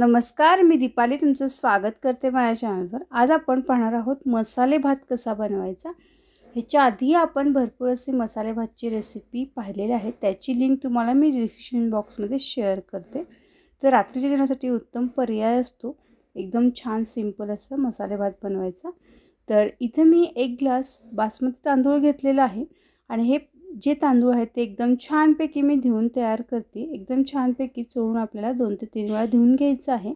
नमस्कार मी दीपाली तुमचं स्वागत करते माझ्या चॅनलवर आज आपण पाहणार आहोत मसाले भात कसा बनवायचा ह्याच्या आधी आपण भरपूर असे मसाले भातची रेसिपी पाहिलेली आहे त्याची लिंक तुम्हाला मी डिस्क्रिप्शन बॉक्समध्ये शेअर करते तर रात्रीच्या जेवणासाठी उत्तम पर्याय असतो एकदम छान सिंपल असं मसाले भात बनवायचा तर इथे मी एक ग्लास बासमती तांदूळ घेतलेला आहे आणि हे जे तांदूळ आहेत ते एकदम छानपैकी मी धुवून तयार करते एकदम छानपैकी चोळून आपल्याला दोन ते तीन वेळा धुवून घ्यायचं आहे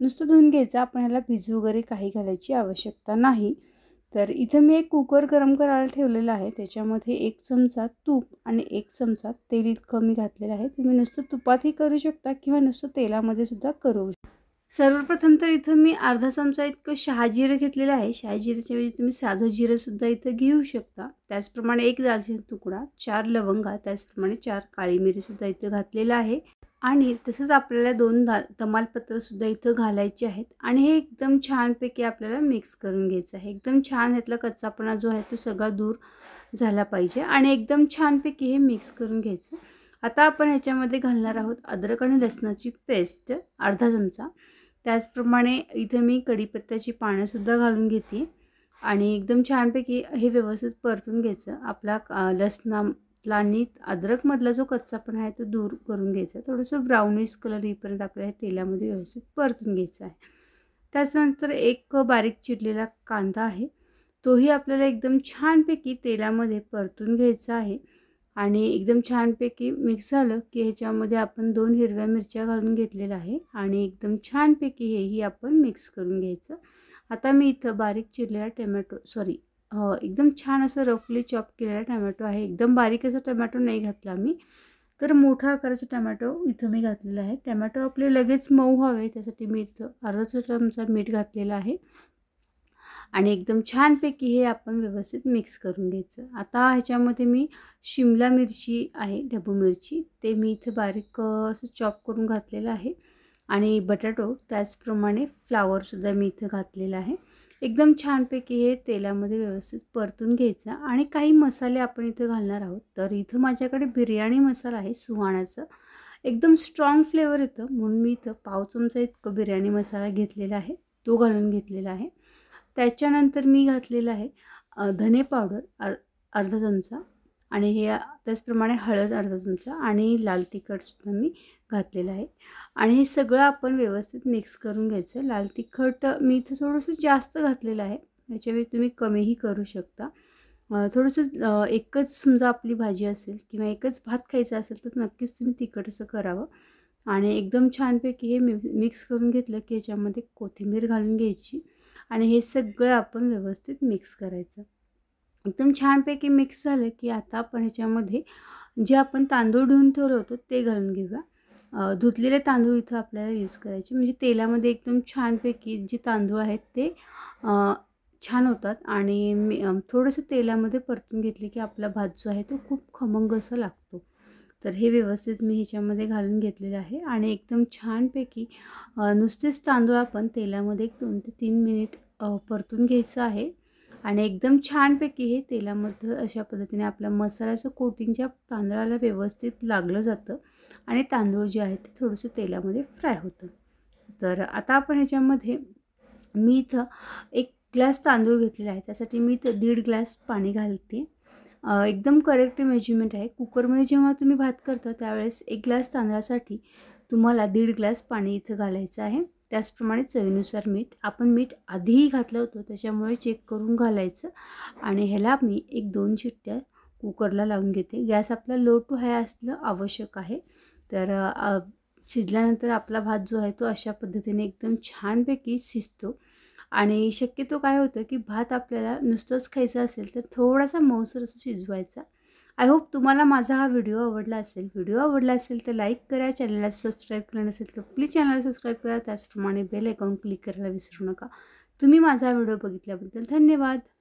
नुसतं धुवून घ्यायचं आपण ह्याला भिजू वगैरे काही घालायची आवश्यकता नाही तर इथं मी एक कुकर गरम करायला ठेवलेलं आहे त्याच्यामध्ये एक चमचा तूप आणि एक चमचा तेल इतकं मी घातलेलं आहे तुम्ही नुसतं तुपातही करू शकता किंवा नुसतं तेलामध्ये सुद्धा करू शकता सर्वप्रथम तर इथं मी अर्धा चमचा इतकं शहाजिरं घेतलेलं आहे शहाजीऱ्याच्याऐवजी ऐवजी तुम्ही साधं जिरंसुद्धा इथं घेऊ शकता त्याचप्रमाणे एक दालचिनी तुकडा चार लवंगा त्याचप्रमाणे चार काळी मिरीसुद्धा इथं घातलेलं आहे आणि तसंच आपल्याला दोन दाल तमालपत्रसुद्धा इथं घालायचे आहेत आणि हे एकदम छानपैकी आपल्याला मिक्स करून घ्यायचं आहे एकदम छान ह्यातला कच्चापणा जो आहे तो सगळा दूर झाला पाहिजे आणि एकदम छानपैकी हे मिक्स करून घ्यायचं आता आपण ह्याच्यामध्ये घालणार आहोत अद्रक आणि लसणाची पेस्ट अर्धा चमचा त्याचप्रमाणे इथे मी कढीपत्त्याची पानंसुद्धा घालून घेते आणि एकदम छानपैकी हे व्यवस्थित परतून घ्यायचं आपला लसणातला आणि अद्रकमधला जो कच्चा पण आहे तो दूर करून घ्यायचा थोडंसं ब्राऊनिश कलर येईपर्यंत आपल्याला तेलामध्ये व्यवस्थित परतून घ्यायचं आहे त्याचनंतर एक बारीक चिरलेला कांदा आहे तोही आपल्याला एकदम छानपैकी तेलामध्ये परतून घ्यायचा आहे आणि एकदम छानपैकी मिक्स झालं की ह्याच्यामध्ये आपण दोन हिरव्या मिरच्या घालून घेतलेल्या आहे आणि एकदम छानपैकी हेही आपण मिक्स करून घ्यायचं आता मी इथं बारीक चिरलेला टमॅटो सॉरी एकदम छान असं रफली चॉप केलेला टमॅटो आहे एकदम बारीक असा टमॅटो नाही घातला मी तर मोठा आकाराचा टमॅटो इथं मी घातलेला आहे टमॅटो आपले लगेच मऊ व्हावे त्यासाठी मी इथं अर्धा चमचा मीठ घातलेला आहे आणि एकदम छानपैकी हे आपण व्यवस्थित मिक्स करून घ्यायचं आता ह्याच्यामध्ये मी शिमला मिरची आहे डबू मिरची ते मी इथे बारीक असं चॉप करून घातलेलं आहे आणि बटाटो त्याचप्रमाणे फ्लावरसुद्धा मी इथं घातलेला आहे एकदम छानपैकी हे तेलामध्ये व्यवस्थित परतून घ्यायचं आणि काही मसाले आपण इथं घालणार आहोत तर इथं माझ्याकडे बिर्याणी मसाला आहे सुहाण्याचा एकदम स्ट्रॉंग फ्लेवर येतं म्हणून मी इथं पाव चमचा इतकं बिर्याणी मसाला घेतलेला आहे तो घालून घेतलेला आहे त्याच्यानंतर मी घातलेलं आहे धने पावडर अर् अर्धा चमचा आणि हे त्याचप्रमाणे हळद अर्धा चमचा आणि लाल तिखटसुद्धा मी घातलेलं आहे आणि हे सगळं आपण व्यवस्थित मिक्स करून घ्यायचं लाल तिखट मी इथं थोडंसं जास्त घातलेलं आहे याच्यावेळी तुम्ही कमीही करू शकता थोडंसं एकच समजा आपली भाजी असेल किंवा एकच भात खायचा असेल तर नक्कीच तुम्ही तिखट असं करावं आणि एकदम छानपैकी हे मिक्स करून घेतलं की याच्यामध्ये कोथिंबीर घालून घ्यायची आणि हे सगळं आपण व्यवस्थित मिक्स करायचं एकदम छानपैकी मिक्स झालं की आता आपण ह्याच्यामध्ये जे आपण तांदूळ धुवून ठेवलं होतं ते घालून घेऊया धुतलेले तांदूळ इथं आपल्याला यूज करायचे म्हणजे तेलामध्ये एकदम छानपैकी जे तांदूळ आहेत ते छान होतात आणि मी थोडंसं तेलामध्ये परतून घेतले की आपला भात जो आहे तो खूप खमंग असा लागतो तर हे व्यवस्थित मी ह्याच्यामध्ये घालून घेतलेलं आहे आणि एकदम छानपैकी नुसतेच तांदूळ आपण तेलामध्ये एक दोन ते तीन मिनिट परतून घ्यायचं आहे आणि एकदम छानपैकी हे तेलामध्ये अशा पद्धतीने आपल्या मसाल्याचं कोटिंगच्या तांदळाला व्यवस्थित लागलं जातं आणि तांदूळ जे आहे ते थोडंसं तेलामध्ये फ्राय होतं तर आता आपण ह्याच्यामध्ये मी इथं एक ग्लास तांदूळ घेतलेला आहे त्यासाठी मी इथं दीड ग्लास पाणी घालते एकदम करेक्ट मेजरमेंट आहे कुकरमध्ये जेव्हा तुम्ही भात करता त्यावेळेस एक ग्लास तांदळासाठी तुम्हाला दीड ग्लास पाणी इथं घालायचं आहे त्याचप्रमाणे चवीनुसार मीठ आपण मीठ आधीही घातलं होतं त्याच्यामुळे चेक करून घालायचं आणि ह्याला मी एक दोन चिट्ट्या कुकरला लावून घेते गॅस आपला लो टू हाय असणं आवश्यक आहे तर शिजल्यानंतर आपला भात जो आहे तो अशा पद्धतीने एकदम छानपैकी शिजतो आणि शक्यतो काय होतं की भात आपल्याला नुसतंच खायचं असेल तर थोडासा मौसर असं शिजवायचा आय होप तुम्हाला माझा हा व्हिडिओ आवडला असेल व्हिडिओ आवडला असेल तर लाईक करा चॅनलला सबस्क्राईब केलं नसेल तर प्लीज चॅनलला सबस्क्राईब करा त्याचप्रमाणे बेल अकाउंट क्लिक करायला विसरू नका तुम्ही माझा व्हिडिओ बघितल्याबद्दल धन्यवाद